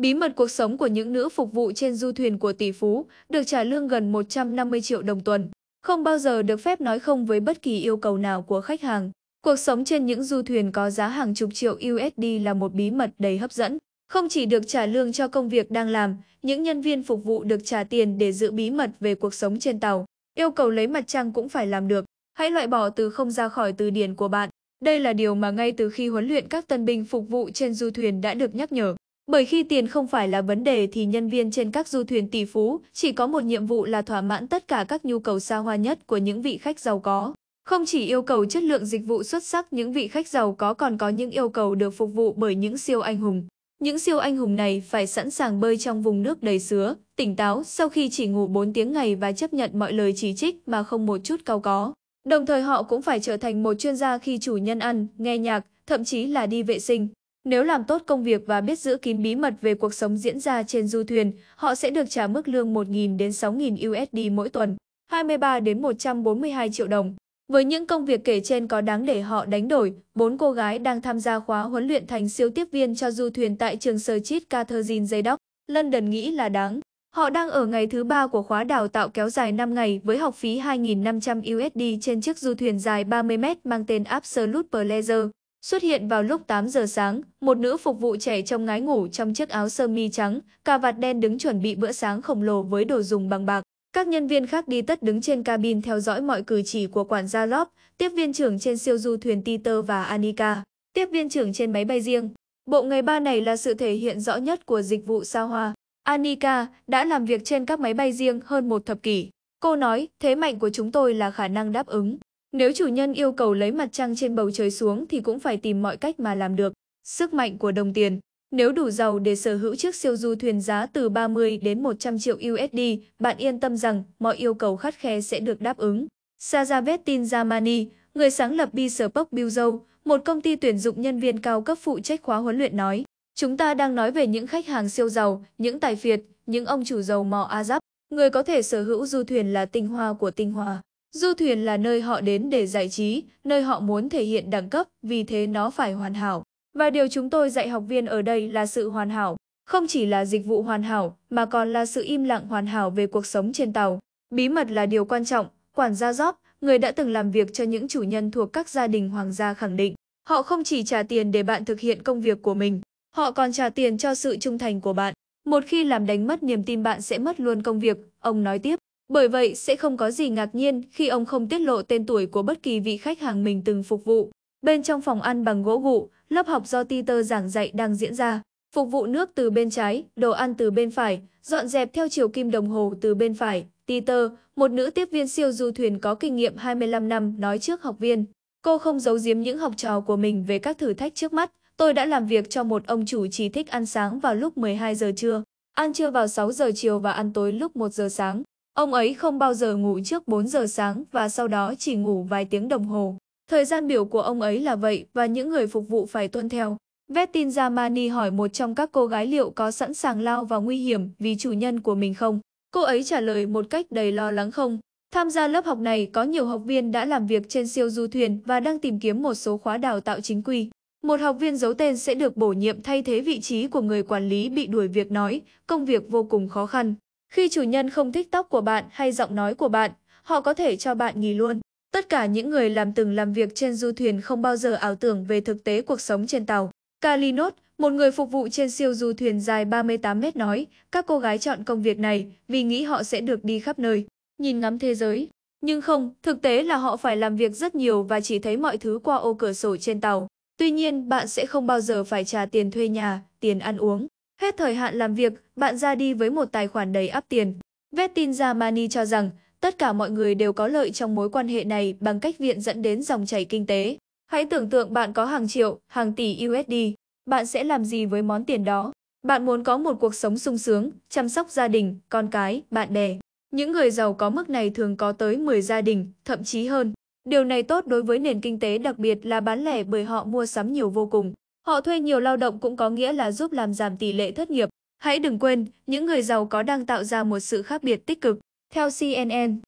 Bí mật cuộc sống của những nữ phục vụ trên du thuyền của tỷ phú được trả lương gần 150 triệu đồng tuần, không bao giờ được phép nói không với bất kỳ yêu cầu nào của khách hàng. Cuộc sống trên những du thuyền có giá hàng chục triệu USD là một bí mật đầy hấp dẫn. Không chỉ được trả lương cho công việc đang làm, những nhân viên phục vụ được trả tiền để giữ bí mật về cuộc sống trên tàu. Yêu cầu lấy mặt trăng cũng phải làm được. Hãy loại bỏ từ không ra khỏi từ điển của bạn. Đây là điều mà ngay từ khi huấn luyện các tân binh phục vụ trên du thuyền đã được nhắc nhở. Bởi khi tiền không phải là vấn đề thì nhân viên trên các du thuyền tỷ phú chỉ có một nhiệm vụ là thỏa mãn tất cả các nhu cầu xa hoa nhất của những vị khách giàu có. Không chỉ yêu cầu chất lượng dịch vụ xuất sắc, những vị khách giàu có còn có những yêu cầu được phục vụ bởi những siêu anh hùng. Những siêu anh hùng này phải sẵn sàng bơi trong vùng nước đầy sứa, tỉnh táo sau khi chỉ ngủ 4 tiếng ngày và chấp nhận mọi lời chỉ trích mà không một chút cao có. Đồng thời họ cũng phải trở thành một chuyên gia khi chủ nhân ăn, nghe nhạc, thậm chí là đi vệ sinh. Nếu làm tốt công việc và biết giữ kín bí mật về cuộc sống diễn ra trên du thuyền, họ sẽ được trả mức lương 1.000 đến 6.000 USD mỗi tuần, 23 đến 142 triệu đồng. Với những công việc kể trên có đáng để họ đánh đổi, bốn cô gái đang tham gia khóa huấn luyện thành siêu tiếp viên cho du thuyền tại trường sơ chít Catherine Daydock, London nghĩ là đáng. Họ đang ở ngày thứ ba của khóa đào tạo kéo dài 5 ngày với học phí 2.500 USD trên chiếc du thuyền dài 30 mét mang tên Absolute Pleasure. Xuất hiện vào lúc 8 giờ sáng, một nữ phục vụ trẻ trong ngái ngủ trong chiếc áo sơ mi trắng, cà vạt đen đứng chuẩn bị bữa sáng khổng lồ với đồ dùng bằng bạc. Các nhân viên khác đi tất đứng trên cabin theo dõi mọi cử chỉ của quản gia Lop, tiếp viên trưởng trên siêu du thuyền Titer và Anika, tiếp viên trưởng trên máy bay riêng. Bộ ngày ba này là sự thể hiện rõ nhất của dịch vụ sao hoa. Anika đã làm việc trên các máy bay riêng hơn một thập kỷ. Cô nói, thế mạnh của chúng tôi là khả năng đáp ứng. Nếu chủ nhân yêu cầu lấy mặt trăng trên bầu trời xuống thì cũng phải tìm mọi cách mà làm được. Sức mạnh của đồng tiền Nếu đủ giàu để sở hữu chiếc siêu du thuyền giá từ 30 đến 100 triệu USD, bạn yên tâm rằng mọi yêu cầu khắt khe sẽ được đáp ứng. Sajavetin Zamani, người sáng lập Bespoke Buildow, một công ty tuyển dụng nhân viên cao cấp phụ trách khóa huấn luyện nói. Chúng ta đang nói về những khách hàng siêu giàu, những tài phiệt, những ông chủ giàu mò A Người có thể sở hữu du thuyền là tinh hoa của tinh hoa. Du thuyền là nơi họ đến để giải trí, nơi họ muốn thể hiện đẳng cấp, vì thế nó phải hoàn hảo. Và điều chúng tôi dạy học viên ở đây là sự hoàn hảo, không chỉ là dịch vụ hoàn hảo, mà còn là sự im lặng hoàn hảo về cuộc sống trên tàu. Bí mật là điều quan trọng, quản gia Job, người đã từng làm việc cho những chủ nhân thuộc các gia đình hoàng gia khẳng định. Họ không chỉ trả tiền để bạn thực hiện công việc của mình, họ còn trả tiền cho sự trung thành của bạn. Một khi làm đánh mất niềm tin bạn sẽ mất luôn công việc, ông nói tiếp. Bởi vậy sẽ không có gì ngạc nhiên khi ông không tiết lộ tên tuổi của bất kỳ vị khách hàng mình từng phục vụ. Bên trong phòng ăn bằng gỗ gụ, lớp học do Peter giảng dạy đang diễn ra. Phục vụ nước từ bên trái, đồ ăn từ bên phải, dọn dẹp theo chiều kim đồng hồ từ bên phải. Peter, một nữ tiếp viên siêu du thuyền có kinh nghiệm 25 năm, nói trước học viên. Cô không giấu giếm những học trò của mình về các thử thách trước mắt. Tôi đã làm việc cho một ông chủ chỉ thích ăn sáng vào lúc 12 giờ trưa, ăn trưa vào 6 giờ chiều và ăn tối lúc 1 giờ sáng. Ông ấy không bao giờ ngủ trước 4 giờ sáng và sau đó chỉ ngủ vài tiếng đồng hồ. Thời gian biểu của ông ấy là vậy và những người phục vụ phải tuân theo. Vettin Zamani hỏi một trong các cô gái liệu có sẵn sàng lao vào nguy hiểm vì chủ nhân của mình không. Cô ấy trả lời một cách đầy lo lắng không. Tham gia lớp học này có nhiều học viên đã làm việc trên siêu du thuyền và đang tìm kiếm một số khóa đào tạo chính quy. Một học viên giấu tên sẽ được bổ nhiệm thay thế vị trí của người quản lý bị đuổi việc nói, công việc vô cùng khó khăn. Khi chủ nhân không thích tóc của bạn hay giọng nói của bạn, họ có thể cho bạn nghỉ luôn. Tất cả những người làm từng làm việc trên du thuyền không bao giờ ảo tưởng về thực tế cuộc sống trên tàu. Kalinot, một người phục vụ trên siêu du thuyền dài 38 mét nói, các cô gái chọn công việc này vì nghĩ họ sẽ được đi khắp nơi, nhìn ngắm thế giới. Nhưng không, thực tế là họ phải làm việc rất nhiều và chỉ thấy mọi thứ qua ô cửa sổ trên tàu. Tuy nhiên, bạn sẽ không bao giờ phải trả tiền thuê nhà, tiền ăn uống, Hết thời hạn làm việc, bạn ra đi với một tài khoản đầy áp tiền. Vettin Zamani cho rằng, tất cả mọi người đều có lợi trong mối quan hệ này bằng cách viện dẫn đến dòng chảy kinh tế. Hãy tưởng tượng bạn có hàng triệu, hàng tỷ USD. Bạn sẽ làm gì với món tiền đó? Bạn muốn có một cuộc sống sung sướng, chăm sóc gia đình, con cái, bạn bè. Những người giàu có mức này thường có tới 10 gia đình, thậm chí hơn. Điều này tốt đối với nền kinh tế đặc biệt là bán lẻ bởi họ mua sắm nhiều vô cùng. Họ thuê nhiều lao động cũng có nghĩa là giúp làm giảm tỷ lệ thất nghiệp. Hãy đừng quên, những người giàu có đang tạo ra một sự khác biệt tích cực. Theo CNN,